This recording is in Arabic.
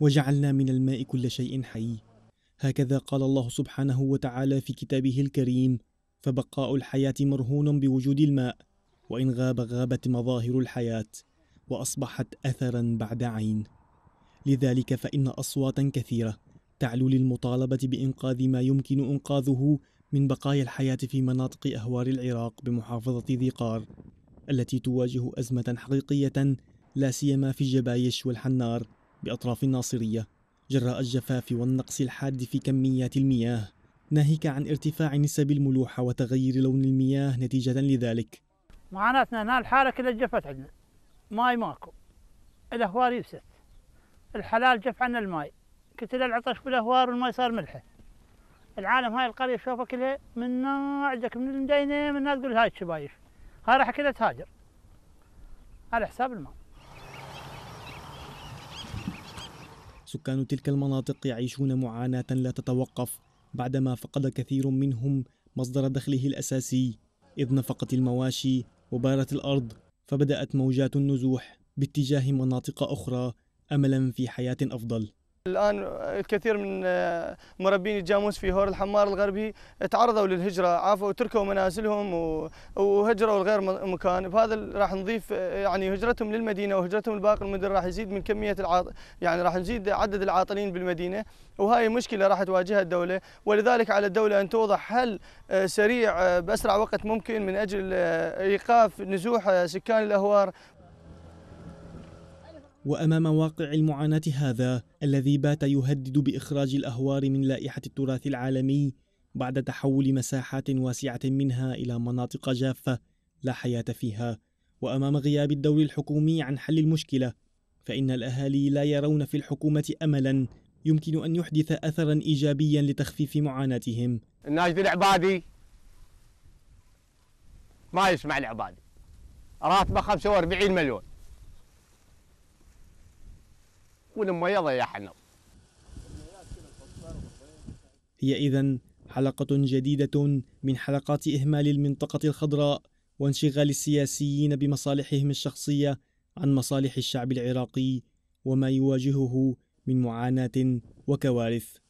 وجعلنا من الماء كل شيء حي هكذا قال الله سبحانه وتعالى في كتابه الكريم فبقاء الحياة مرهون بوجود الماء وإن غاب غابت مظاهر الحياة وأصبحت أثرا بعد عين لذلك فإن أصواتا كثيرة تعلو للمطالبة بإنقاذ ما يمكن إنقاذه من بقايا الحياة في مناطق أهوار العراق بمحافظة ذي قار التي تواجه أزمة حقيقية لا سيما في جبايش والحنار بأطراف الناصرية جراء الجفاف والنقص الحاد في كميات المياه ناهيك عن ارتفاع نسب الملوحة وتغير لون المياه نتيجة لذلك معاناتنا هنا الحالة كلها جفت عندنا ماي ماكو الأهوار يفسد الحلال جف عنا الماي كتل العطش بالأهوار والماي صار ملحة العالم هاي القرية شوفها كلها من عندك من المدينة من تقول هاي الشبايش هاي راح كلها تهاجر على حساب الماء سكان تلك المناطق يعيشون معاناة لا تتوقف بعدما فقد كثير منهم مصدر دخله الأساسي إذ نفقت المواشي وبارت الأرض فبدأت موجات النزوح باتجاه مناطق أخرى أملا في حياة أفضل الآن الكثير من آه، مربين الجاموس في هور الحمار الغربي تعرضوا للهجرة عافوا وتركوا منازلهم وهجروا لغير مكان بهذا راح نضيف آه، يعني هجرتهم للمدينة وهجرتهم لباقي المدن راح يزيد من كمية العاط... يعني راح نزيد عدد العاطلين بالمدينة وهاي مشكلة راح تواجهها الدولة ولذلك على الدولة أن توضع حل آه، سريع بأسرع وقت ممكن من أجل إيقاف نزوح سكان الأهوار وأمام واقع المعاناة هذا الذي بات يهدد بإخراج الأهوار من لائحة التراث العالمي بعد تحول مساحات واسعة منها إلى مناطق جافة لا حياة فيها وأمام غياب الدور الحكومي عن حل المشكلة فإن الأهالي لا يرون في الحكومة أملا يمكن أن يحدث أثرا إيجابيا لتخفيف معاناتهم الناجد العبادي ما يسمع العبادي راتبه 45 مليون مميضة يا حنو هي إذا حلقة جديدة من حلقات إهمال المنطقة الخضراء وانشغال السياسيين بمصالحهم الشخصية عن مصالح الشعب العراقي وما يواجهه من معاناة وكوارث